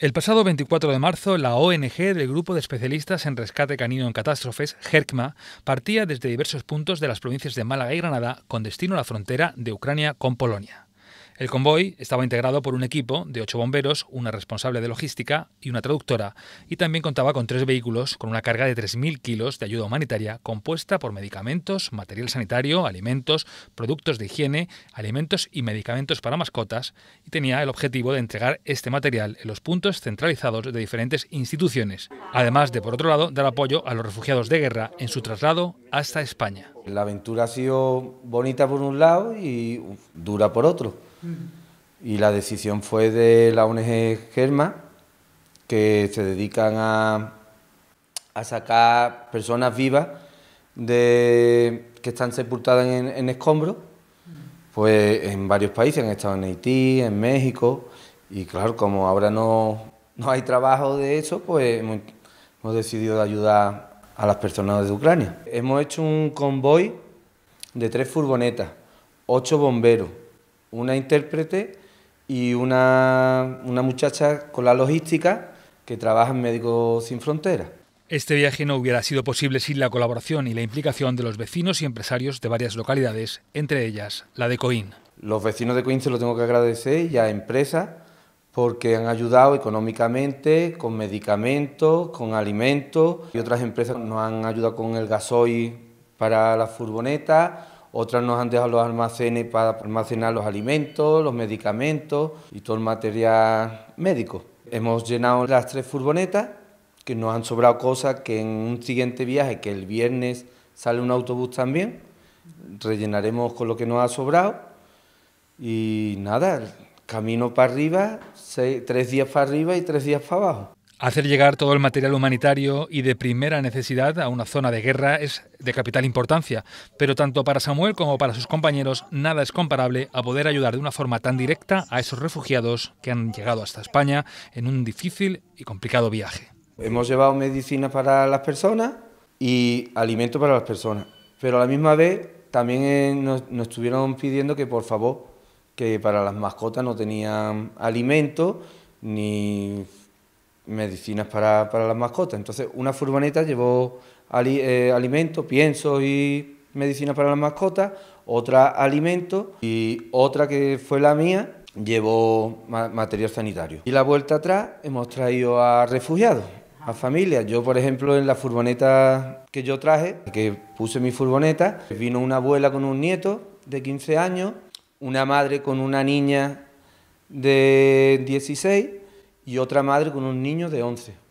El pasado 24 de marzo, la ONG del Grupo de Especialistas en Rescate Canino en Catástrofes, GERCMA, partía desde diversos puntos de las provincias de Málaga y Granada con destino a la frontera de Ucrania con Polonia. El convoy estaba integrado por un equipo de ocho bomberos, una responsable de logística y una traductora, y también contaba con tres vehículos con una carga de 3.000 kilos de ayuda humanitaria compuesta por medicamentos, material sanitario, alimentos, productos de higiene, alimentos y medicamentos para mascotas, y tenía el objetivo de entregar este material en los puntos centralizados de diferentes instituciones, además de, por otro lado, dar apoyo a los refugiados de guerra en su traslado hasta España la aventura ha sido bonita por un lado y dura por otro. Y la decisión fue de la ONG Germa, que se dedican a, sacar personas vivas de, que están sepultadas en, escombros, pues en varios países, han estado en Haití, en México, y claro, como ahora no, no hay trabajo de eso, pues hemos, hemos decidido ayudar a las personas de Ucrania. Hemos hecho un convoy de tres furgonetas, ocho bomberos, una intérprete y una, una muchacha con la logística que trabaja en Médicos Sin Fronteras. Este viaje no hubiera sido posible sin la colaboración y la implicación de los vecinos y empresarios de varias localidades, entre ellas la de Coín. Los vecinos de Coín se lo tengo que agradecer y a empresas porque han ayudado económicamente, con medicamentos, con alimentos y otras empresas nos han ayudado con el gasoil para las furgonetas, otras nos han dejado los almacenes para almacenar los alimentos, los medicamentos y todo el material médico. Hemos llenado las tres furgonetas, que nos han sobrado cosas que en un siguiente viaje, que el viernes sale un autobús también, rellenaremos con lo que nos ha sobrado y nada, camino para arriba, tres días para arriba y tres días para abajo. Hacer llegar todo el material humanitario y de primera necesidad a una zona de guerra es de capital importancia, pero tanto para Samuel como para sus compañeros nada es comparable a poder ayudar de una forma tan directa a esos refugiados que han llegado hasta España en un difícil y complicado viaje. Hemos llevado medicina para las personas y alimento para las personas, pero a la misma vez también eh, nos estuvieron pidiendo que por favor que para las mascotas no tenían alimento... ni medicinas para, las mascotas. Entonces, una furgoneta llevó ali, eh, alimentos, pienso y medicinas para las mascotas, otra alimento y otra que fue la mía llevó material sanitario. Y la vuelta atrás hemos traído a refugiados, a familias. Yo, por ejemplo, en la furgoneta que yo traje, que puse mi furgoneta, vino una abuela con un nieto de 15 años una madre con una niña de 16 y otra madre con un niño de 11.